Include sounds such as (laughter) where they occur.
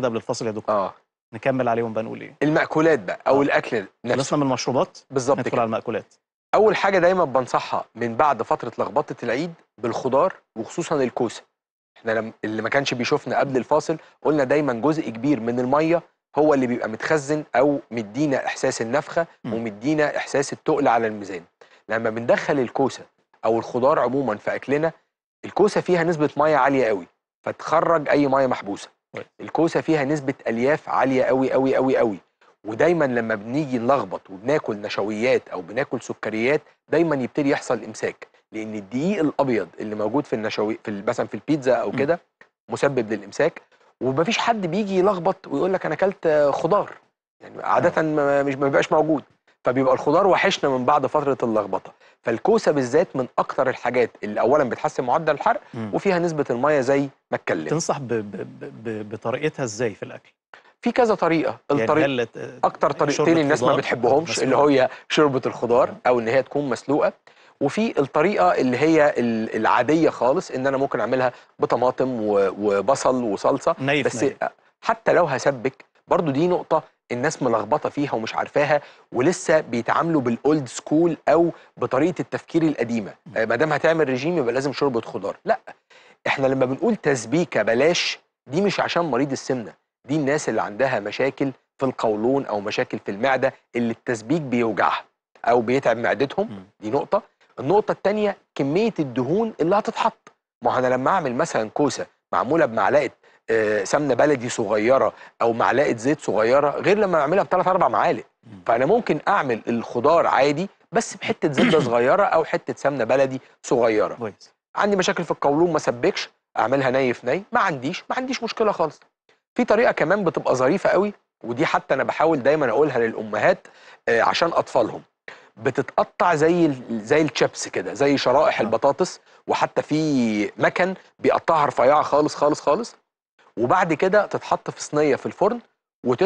كده قبل الفاصل يا دكتور اه نكمل عليهم بقى نقول ايه المأكولات بقى او آه. الاكل نفسه خلصنا من المشروبات بالظبط ندخل كده. على المأكولات اول حاجه دايما بنصحها من بعد فتره لخبطه العيد بالخضار وخصوصا الكوسه احنا لم... اللي ما كانش بيشوفنا قبل الفاصل قلنا دايما جزء كبير من الميه هو اللي بيبقى متخزن او مدينا احساس النفخه م. ومدينا احساس التقل على الميزان لما بندخل الكوسه او الخضار عموما في اكلنا الكوسه فيها نسبه ميه عاليه قوي فتخرج اي ميه محبوسه الكوسه فيها نسبه الياف عاليه قوي قوي قوي قوي ودايما لما بنيجي نلخبط وبناكل نشويات او بناكل سكريات دايما يبتدي يحصل امساك لان الدقيق الابيض اللي موجود في النشوي في مثلا في البيتزا او كده مسبب للامساك ومفيش حد بيجي يلخبط ويقول لك انا اكلت خضار يعني عاده مش ما بيبقاش موجود فبيبقى الخضار وحشنا من بعد فتره اللخبطه فالكوسه بالذات من اكثر الحاجات اللي اولا بتحسن معدل الحرق وفيها نسبه الميه زي ما اتكلم تنصح ب... ب... ب... بطريقتها ازاي في الاكل في كذا طريقه يعني الطريق يعني اكتر طريقتين الناس ما بتحبهمش اللي هي شوربه الخضار او ان هي تكون مسلوقه وفي الطريقه اللي هي العاديه خالص ان انا ممكن اعملها بطماطم وبصل وصلصه نايف بس نايف. حتى لو هسبك برضو دي نقطه الناس ملخبطه فيها ومش عارفاها ولسه بيتعاملوا بالاولد سكول او بطريقه التفكير القديمه آه، ما دام هتعمل رجيم يبقى لازم شوربه خضار لا احنا لما بنقول تسبيكه بلاش دي مش عشان مريض السمنه دي الناس اللي عندها مشاكل في القولون او مشاكل في المعده اللي التسبيك بيوجعها او بيتعب معدتهم دي نقطه النقطه الثانيه كميه الدهون اللي هتتحط ما انا لما اعمل مثلا كوسه معموله بمعلقه آه، سمنه بلدي صغيره او معلقه زيت صغيره غير لما اعملها بثلاث اربع معالق فانا ممكن اعمل الخضار عادي بس بحته زبده (coughs) صغيره او حته سمنه بلدي صغيره كويس عندي مشاكل في القولون ما سبكش اعملها ني في ني ما عنديش ما عنديش مشكله خالص في طريقه كمان بتبقى ظريفه قوي ودي حتى انا بحاول دايما اقولها للامهات آه، عشان اطفالهم بتتقطع زي زي الشيبس كده زي شرائح آه. البطاطس وحتى في مكن بيقطعها رفيعه خالص خالص خالص وبعد كده تتحط في صينيه في الفرن وتت